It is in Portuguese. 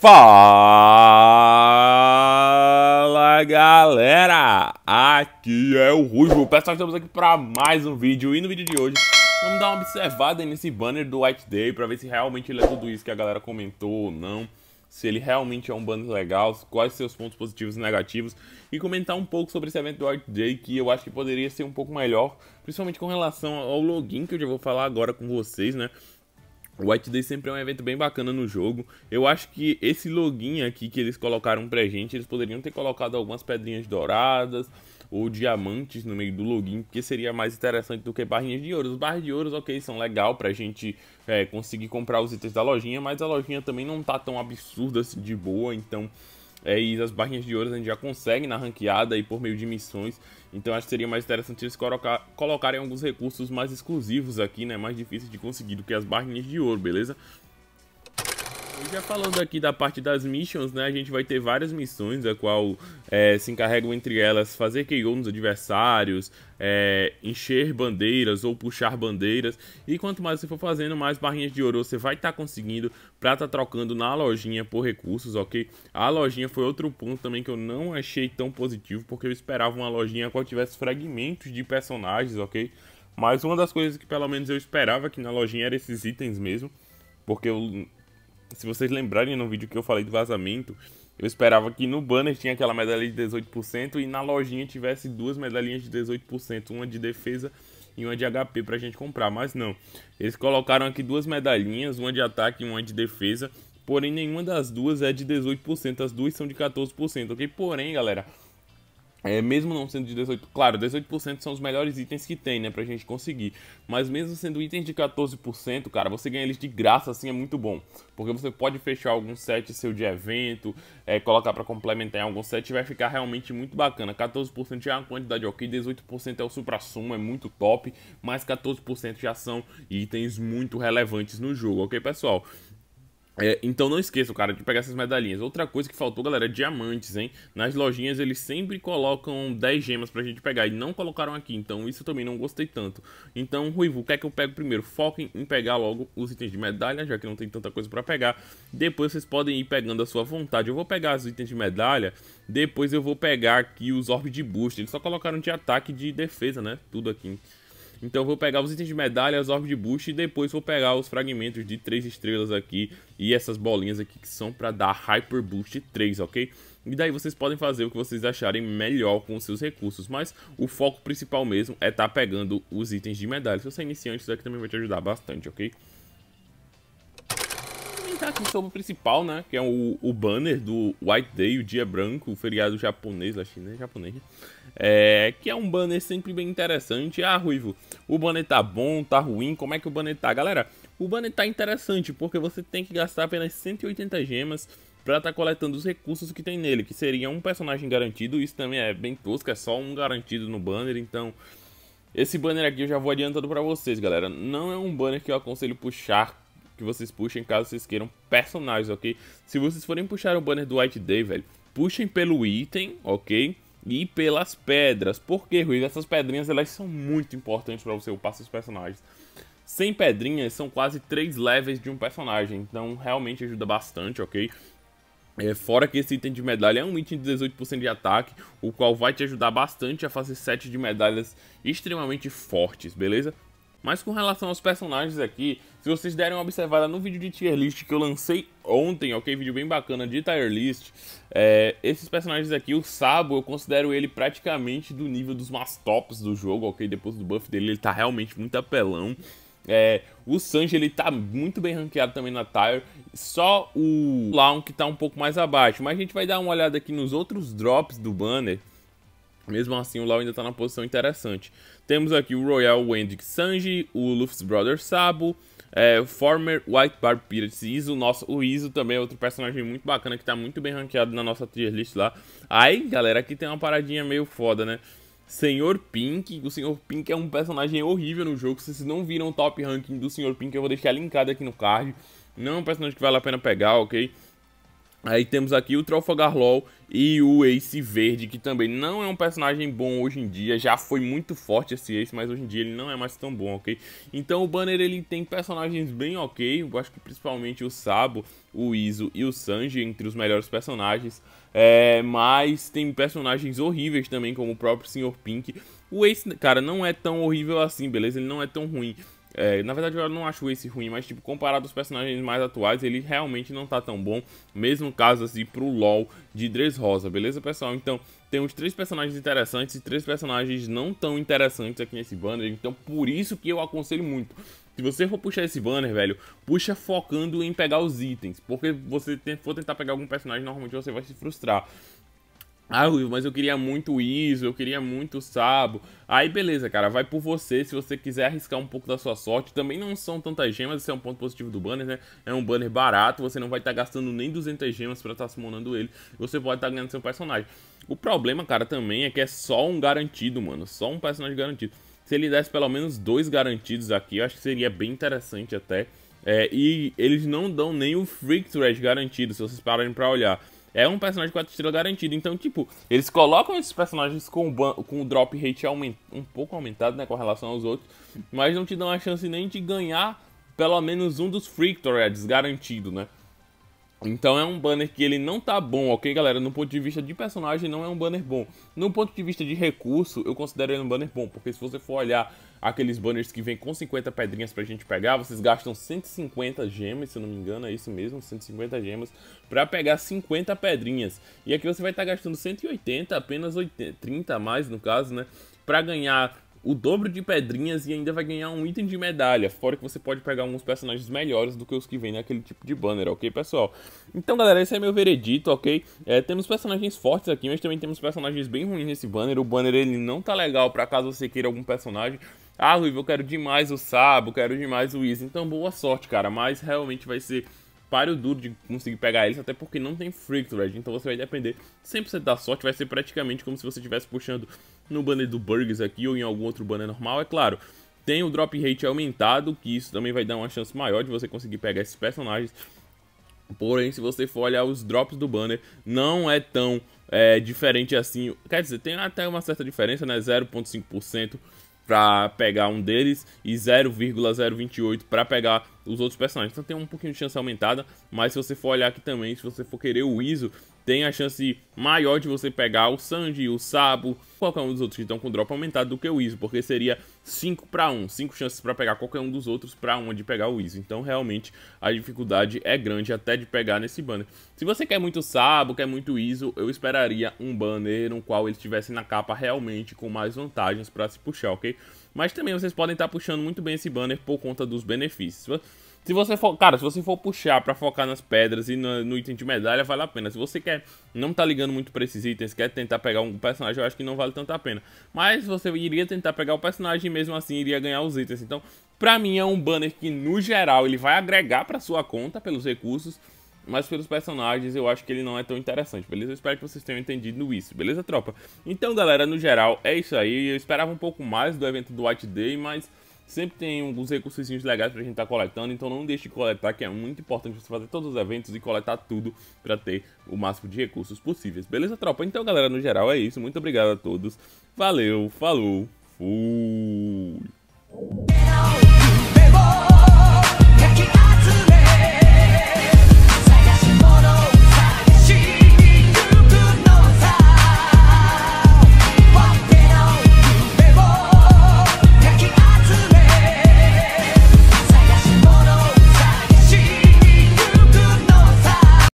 Fala galera, aqui é o Rujo, pessoal estamos aqui para mais um vídeo e no vídeo de hoje vamos dar uma observada nesse banner do White Day para ver se realmente ele é tudo isso que a galera comentou ou não se ele realmente é um banner legal, quais seus pontos positivos e negativos, e comentar um pouco sobre esse evento do White Day, que eu acho que poderia ser um pouco melhor, principalmente com relação ao login que eu já vou falar agora com vocês, né? O White Day sempre é um evento bem bacana no jogo. Eu acho que esse login aqui que eles colocaram pra gente, eles poderiam ter colocado algumas pedrinhas douradas ou diamantes no meio do login, porque seria mais interessante do que barrinhas de ouro. Os barras de ouro, ok, são legal pra gente é, conseguir comprar os itens da lojinha, mas a lojinha também não tá tão absurda assim, de boa, então é, e as barrinhas de ouro a gente já consegue na ranqueada e por meio de missões. Então acho que seria mais interessante eles colocar, colocarem alguns recursos mais exclusivos aqui, né? Mais difíceis de conseguir do que as barrinhas de ouro, beleza? Já falando aqui da parte das missions, né? A gente vai ter várias missões, a qual é, se encarregam entre elas fazer KO nos adversários, é, encher bandeiras ou puxar bandeiras. E quanto mais você for fazendo, mais barrinhas de ouro você vai estar tá conseguindo pra estar tá trocando na lojinha por recursos, ok? A lojinha foi outro ponto também que eu não achei tão positivo, porque eu esperava uma lojinha a qual tivesse fragmentos de personagens, ok? Mas uma das coisas que pelo menos eu esperava aqui na lojinha era esses itens mesmo, porque eu se vocês lembrarem no vídeo que eu falei do vazamento, eu esperava que no banner tinha aquela medalha de 18% e na lojinha tivesse duas medalhinhas de 18%, uma de defesa e uma de HP pra gente comprar, mas não. Eles colocaram aqui duas medalhinhas, uma de ataque e uma de defesa, porém nenhuma das duas é de 18%, as duas são de 14%, ok? Porém, galera, é, mesmo não sendo de 18, claro, 18% são os melhores itens que tem, né, pra gente conseguir. Mas mesmo sendo itens de 14%, cara, você ganha eles de graça, assim, é muito bom. Porque você pode fechar algum set seu de evento, é, colocar para complementar algum set, vai ficar realmente muito bacana. 14% já é uma quantidade ok, 18% é o supra-sumo, é muito top, mas 14% já são itens muito relevantes no jogo, ok, pessoal? É, então não esqueçam, cara, de pegar essas medalhinhas. Outra coisa que faltou, galera, é diamantes, hein? Nas lojinhas eles sempre colocam 10 gemas pra gente pegar e não colocaram aqui, então isso eu também não gostei tanto. Então, Ruivo, o que é que eu pego primeiro? Foquem em pegar logo os itens de medalha, já que não tem tanta coisa pra pegar. Depois vocês podem ir pegando a sua vontade. Eu vou pegar os itens de medalha, depois eu vou pegar aqui os orbes de boost. Eles só colocaram de ataque e de defesa, né? Tudo aqui. Então eu vou pegar os itens de medalha, as orbes de boost e depois vou pegar os fragmentos de 3 estrelas aqui e essas bolinhas aqui que são para dar Hyper Boost 3, ok? E daí vocês podem fazer o que vocês acharem melhor com os seus recursos, mas o foco principal mesmo é estar tá pegando os itens de medalha. Se você é iniciante, isso aqui também vai te ajudar bastante, ok? comentar aqui sobre o principal, né? Que é o, o banner do White Day, o dia branco, o feriado japonês, lá é japonês, né? É, que é um banner sempre bem interessante. Ah, Ruivo, o banner tá bom, tá ruim, como é que o banner tá? Galera, o banner tá interessante porque você tem que gastar apenas 180 gemas para estar tá coletando os recursos que tem nele, que seria um personagem garantido. Isso também é bem tosco, é só um garantido no banner, então esse banner aqui eu já vou adiantando para vocês, galera. Não é um banner que eu aconselho puxar, que vocês puxem caso vocês queiram personagens, ok? Se vocês forem puxar o banner do White Day, velho, puxem pelo item, ok? e pelas pedras. Por quê, Ruiz? Essas pedrinhas elas são muito importantes para você upar seus personagens. sem pedrinhas são quase 3 levels de um personagem, então realmente ajuda bastante, ok? É, fora que esse item de medalha é um item de 18% de ataque, o qual vai te ajudar bastante a fazer sete de medalhas extremamente fortes, beleza? Mas com relação aos personagens aqui, se vocês derem uma observada no vídeo de tier list que eu lancei ontem, ok? Vídeo bem bacana de tier list. É, esses personagens aqui, o Sabo, eu considero ele praticamente do nível dos tops do jogo, ok? Depois do buff dele, ele tá realmente muito apelão. É, o Sanji ele tá muito bem ranqueado também na tier, só o Lawn que tá um pouco mais abaixo. Mas a gente vai dar uma olhada aqui nos outros drops do banner mesmo assim, o Lau ainda está na posição interessante. Temos aqui o Royal Wendig Sanji, o Luffy's Brother Sabo, é, o Former White Barb Pirates Iso. Nosso, o Iso também é outro personagem muito bacana que está muito bem ranqueado na nossa tier list lá. Aí, galera, aqui tem uma paradinha meio foda, né? Senhor Pink. O Senhor Pink é um personagem horrível no jogo. Se vocês não viram o top ranking do Senhor Pink, eu vou deixar linkado aqui no card. Não é um personagem que vale a pena pegar, ok? Aí temos aqui o Trafalgar Law e o Ace Verde, que também não é um personagem bom hoje em dia. Já foi muito forte esse Ace, mas hoje em dia ele não é mais tão bom, ok? Então o Banner ele tem personagens bem ok. Eu acho que principalmente o Sabo, o Iso e o Sanji entre os melhores personagens. É, mas tem personagens horríveis também, como o próprio Sr. Pink. O Ace, cara, não é tão horrível assim, beleza? Ele não é tão ruim. É, na verdade, eu não acho esse ruim, mas, tipo, comparado aos personagens mais atuais, ele realmente não tá tão bom. Mesmo caso, assim, pro LoL de Dres Rosa, beleza, pessoal? Então, temos três personagens interessantes e três personagens não tão interessantes aqui nesse banner. Então, por isso que eu aconselho muito. Se você for puxar esse banner, velho, puxa focando em pegar os itens. Porque você for tentar pegar algum personagem, normalmente você vai se frustrar. Ah, Ruivo, mas eu queria muito ISO, eu queria muito Sabo. Aí beleza, cara, vai por você. Se você quiser arriscar um pouco da sua sorte, também não são tantas gemas, esse é um ponto positivo do banner, né? É um banner barato, você não vai estar tá gastando nem 200 gemas pra estar tá summonando ele. Você pode estar tá ganhando seu personagem. O problema, cara, também é que é só um garantido, mano. Só um personagem garantido. Se ele desse pelo menos dois garantidos aqui, eu acho que seria bem interessante até. É, e eles não dão nem o Freak Thread garantido, se vocês pararem pra olhar é um personagem 4 estrelas garantido. Então, tipo, eles colocam esses personagens com, com o drop rate aument, um pouco aumentado, né, com relação aos outros, mas não te dão a chance nem de ganhar pelo menos um dos Freak Threads garantido, né? Então é um banner que ele não tá bom, ok, galera? No ponto de vista de personagem, não é um banner bom. No ponto de vista de recurso, eu considero ele um banner bom, porque se você for olhar aqueles banners que vem com 50 pedrinhas pra gente pegar, vocês gastam 150 gemas, se eu não me engano, é isso mesmo, 150 gemas, pra pegar 50 pedrinhas. E aqui você vai estar tá gastando 180, apenas 80, 30 a mais no caso, né? Pra ganhar o dobro de pedrinhas e ainda vai ganhar um item de medalha. Fora que você pode pegar alguns personagens melhores do que os que vem naquele tipo de banner, ok, pessoal? Então, galera, esse é meu veredito, ok? É, temos personagens fortes aqui, mas também temos personagens bem ruins nesse banner. O banner ele não tá legal para caso você queira algum personagem. Ah, Ruivo, eu quero demais o Sabo, quero demais o Izzy. Então, boa sorte, cara. Mas realmente vai ser páreo duro de conseguir pegar eles, até porque não tem Freak thread, então você vai depender 100% da sorte, vai ser praticamente como se você estivesse puxando no banner do Burgers aqui ou em algum outro banner normal, é claro. Tem o drop rate aumentado, que isso também vai dar uma chance maior de você conseguir pegar esses personagens. Porém, se você for olhar os drops do banner, não é tão é, diferente assim. Quer dizer, tem até uma certa diferença, né? 0,5% para pegar um deles e 0,028 para pegar os outros personagens. Então tem um pouquinho de chance aumentada, mas se você for olhar aqui também, se você for querer o ISO, tem a chance maior de você pegar o Sanji, o Sabo, qualquer um dos outros que estão com drop aumentado do que o Izzy, porque seria 5 para 1, 5 chances para pegar qualquer um dos outros para uma de pegar o Izzy. Então, realmente, a dificuldade é grande até de pegar nesse banner. Se você quer muito Sabo, quer muito Izzy, eu esperaria um banner no qual ele estivesse na capa realmente com mais vantagens para se puxar, ok? Mas também vocês podem estar tá puxando muito bem esse banner por conta dos benefícios. Né? Se você for, cara, se você for puxar para focar nas pedras e no, no, item de medalha, vale a pena. Se você quer, não tá ligando muito pra esses itens, quer tentar pegar um personagem, eu acho que não vale tanto a pena. Mas você iria tentar pegar o personagem e mesmo assim iria ganhar os itens. Então, pra mim é um banner que no geral ele vai agregar pra sua conta pelos recursos. Mas pelos personagens eu acho que ele não é tão interessante, beleza? Eu espero que vocês tenham entendido isso, beleza, tropa? Então, galera, no geral, é isso aí. Eu esperava um pouco mais do evento do White Day, mas Sempre tem alguns recursos legais pra gente estar tá coletando, então não deixe de coletar, que é muito importante você fazer todos os eventos e coletar tudo pra ter o máximo de recursos possíveis. Beleza, tropa? Então, galera, no geral é isso. Muito obrigado a todos. Valeu, falou, fui!